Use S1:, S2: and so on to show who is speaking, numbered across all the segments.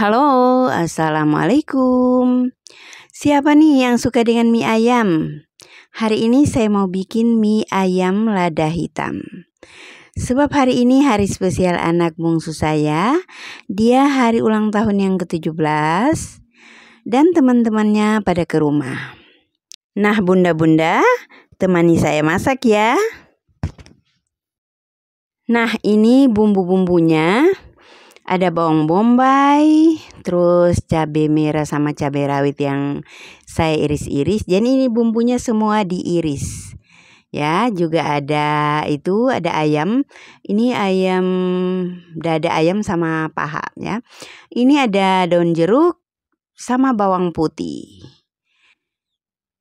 S1: Halo, Assalamualaikum Siapa nih yang suka dengan mie ayam? Hari ini saya mau bikin mie ayam lada hitam Sebab hari ini hari spesial anak bungsu saya Dia hari ulang tahun yang ke-17 Dan teman-temannya pada ke rumah Nah bunda-bunda, temani saya masak ya Nah ini bumbu-bumbunya ada bawang bombay, terus cabai merah sama cabai rawit yang saya iris-iris. Jadi ini bumbunya semua diiris. Ya, juga ada itu ada ayam. Ini ayam dada ayam sama paha ya. Ini ada daun jeruk sama bawang putih.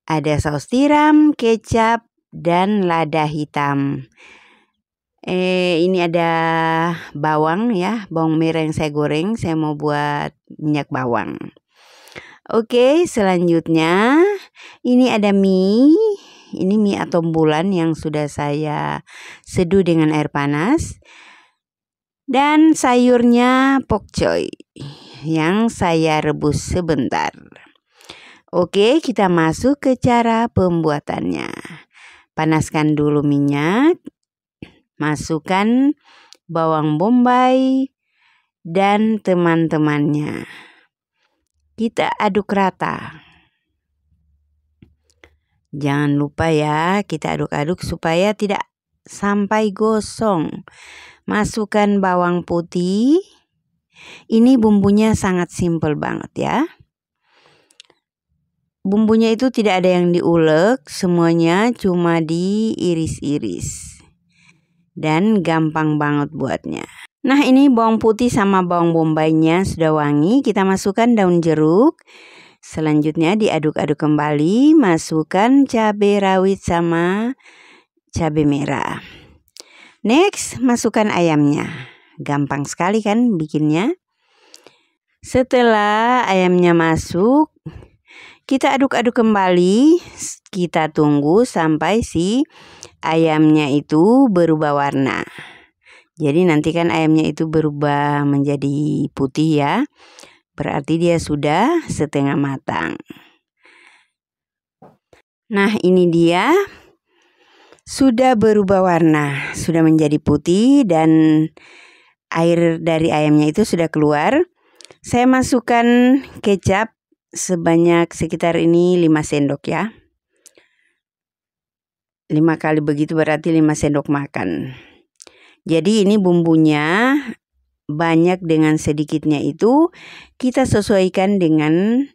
S1: Ada saus tiram, kecap, dan lada hitam. Eh ini ada bawang ya, bawang merah yang saya goreng, saya mau buat minyak bawang. Oke, selanjutnya ini ada mie. Ini mie atom bulan yang sudah saya seduh dengan air panas. Dan sayurnya pokcoy yang saya rebus sebentar. Oke, kita masuk ke cara pembuatannya. Panaskan dulu minyak Masukkan bawang bombay dan teman-temannya. Kita aduk rata. Jangan lupa ya, kita aduk-aduk supaya tidak sampai gosong. Masukkan bawang putih. Ini bumbunya sangat simpel banget ya. Bumbunya itu tidak ada yang diulek, semuanya cuma diiris-iris dan gampang banget buatnya. Nah ini bawang putih sama bawang bombaynya sudah wangi, kita masukkan daun jeruk. Selanjutnya diaduk-aduk kembali, masukkan cabai rawit sama cabai merah. Next, masukkan ayamnya. Gampang sekali kan bikinnya. Setelah ayamnya masuk, kita aduk-aduk kembali. Kita tunggu sampai si ayamnya itu berubah warna. Jadi nanti kan ayamnya itu berubah menjadi putih ya. Berarti dia sudah setengah matang. Nah, ini dia sudah berubah warna, sudah menjadi putih dan air dari ayamnya itu sudah keluar. Saya masukkan kecap sebanyak sekitar ini 5 sendok ya. 5 kali begitu berarti 5 sendok makan. Jadi ini bumbunya banyak dengan sedikitnya itu kita sesuaikan dengan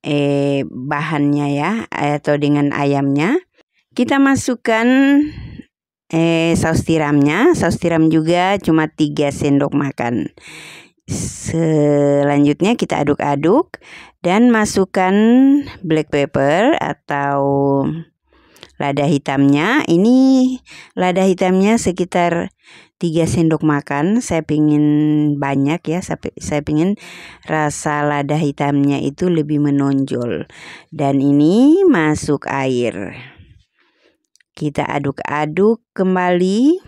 S1: eh bahannya ya atau dengan ayamnya. Kita masukkan eh saus tiramnya. Saus tiram juga cuma 3 sendok makan. Selanjutnya kita aduk-aduk dan masukkan black pepper atau lada hitamnya. Ini lada hitamnya sekitar 3 sendok makan. Saya pingin banyak ya. Saya, pingin rasa lada hitamnya itu lebih menonjol. Dan ini masuk air. Kita aduk-aduk kembali.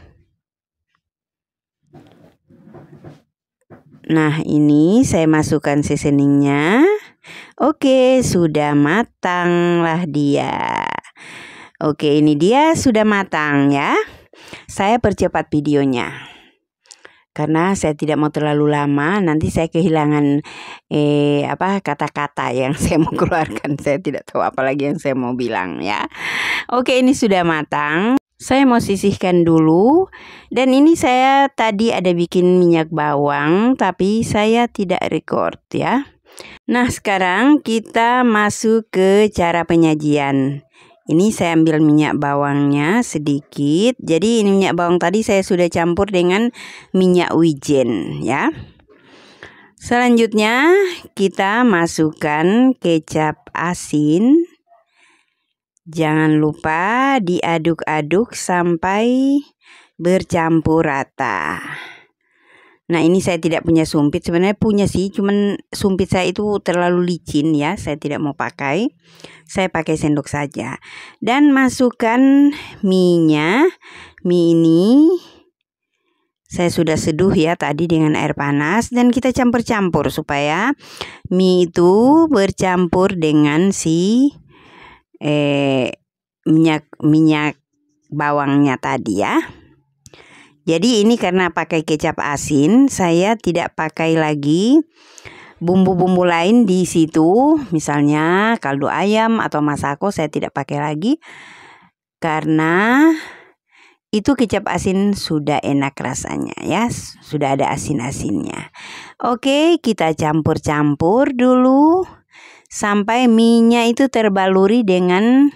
S1: Nah, ini saya masukkan seasoningnya. Oke, sudah matang lah dia. Oke, ini dia sudah matang ya. Saya percepat videonya. Karena saya tidak mau terlalu lama, nanti saya kehilangan eh apa kata-kata yang saya mau keluarkan. Saya tidak tahu apa lagi yang saya mau bilang ya. Oke, ini sudah matang. Saya mau sisihkan dulu dan ini saya tadi ada bikin minyak bawang tapi saya tidak record ya. Nah, sekarang kita masuk ke cara penyajian. Ini saya ambil minyak bawangnya sedikit. Jadi ini minyak bawang tadi saya sudah campur dengan minyak wijen ya. Selanjutnya kita masukkan kecap asin. Jangan lupa diaduk-aduk sampai bercampur rata. Nah ini saya tidak punya sumpit sebenarnya punya sih cuman sumpit saya itu terlalu licin ya saya tidak mau pakai saya pakai sendok saja dan masukkan minyak mie ini saya sudah seduh ya tadi dengan air panas dan kita campur-campur supaya mie itu bercampur dengan si eh, minyak minyak bawangnya tadi ya. Jadi ini karena pakai kecap asin, saya tidak pakai lagi bumbu-bumbu lain di situ. Misalnya kaldu ayam atau masako saya tidak pakai lagi karena itu kecap asin sudah enak rasanya ya, sudah ada asin-asinnya. Oke, kita campur-campur dulu sampai minyak itu terbaluri dengan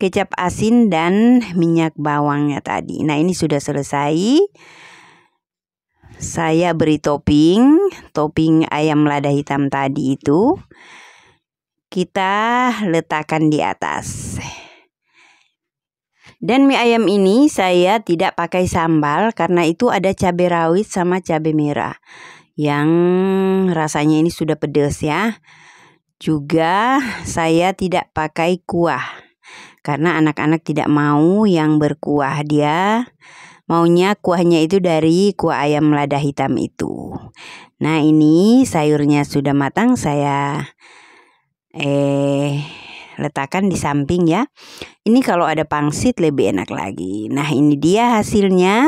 S1: kecap asin dan minyak bawangnya tadi. Nah, ini sudah selesai. Saya beri topping, topping ayam lada hitam tadi itu. Kita letakkan di atas. Dan mie ayam ini saya tidak pakai sambal karena itu ada cabai rawit sama cabai merah. Yang rasanya ini sudah pedas ya. Juga saya tidak pakai kuah karena anak-anak tidak mau yang berkuah dia maunya kuahnya itu dari kuah ayam lada hitam itu. Nah, ini sayurnya sudah matang saya eh letakkan di samping ya. Ini kalau ada pangsit lebih enak lagi. Nah, ini dia hasilnya.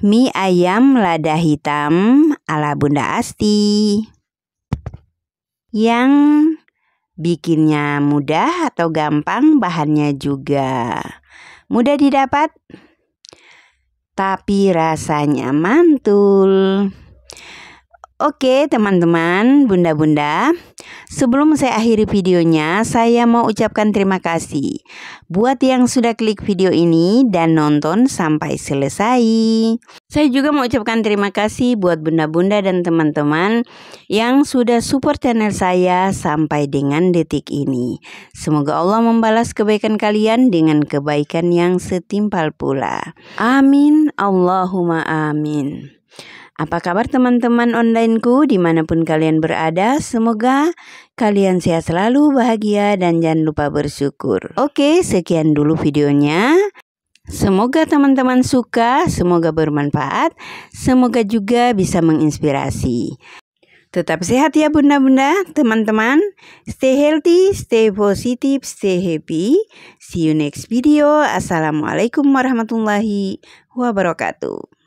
S1: Mie ayam lada hitam ala Bunda Asti. Yang Bikinnya mudah atau gampang, bahannya juga mudah didapat, tapi rasanya mantul. Oke teman-teman, bunda-bunda Sebelum saya akhiri videonya, saya mau ucapkan terima kasih Buat yang sudah klik video ini dan nonton sampai selesai Saya juga mau ucapkan terima kasih buat bunda-bunda dan teman-teman Yang sudah support channel saya sampai dengan detik ini Semoga Allah membalas kebaikan kalian dengan kebaikan yang setimpal pula Amin, Allahumma amin apa kabar teman-teman onlineku dimanapun kalian berada? Semoga kalian sehat selalu, bahagia, dan jangan lupa bersyukur. Oke, sekian dulu videonya. Semoga teman-teman suka, semoga bermanfaat, semoga juga bisa menginspirasi. Tetap sehat ya bunda-bunda, teman-teman. Stay healthy, stay positive, stay happy. See you next video. Assalamualaikum warahmatullahi wabarakatuh.